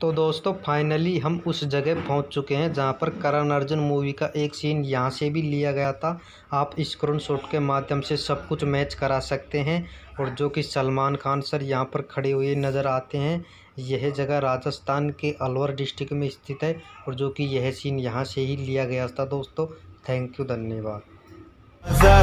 तो दोस्तों फाइनली हम उस जगह पहुंच चुके हैं जहां पर करण अर्जुन मूवी का एक सीन यहां से भी लिया गया था आप स्क्रीन शॉट के माध्यम से सब कुछ मैच करा सकते हैं और जो कि सलमान खान सर यहां पर खड़े हुए नज़र आते हैं यह जगह राजस्थान के अलवर डिस्ट्रिक्ट में स्थित है और जो कि यह सीन यहाँ से ही लिया गया था दोस्तों थैंक यू धन्यवाद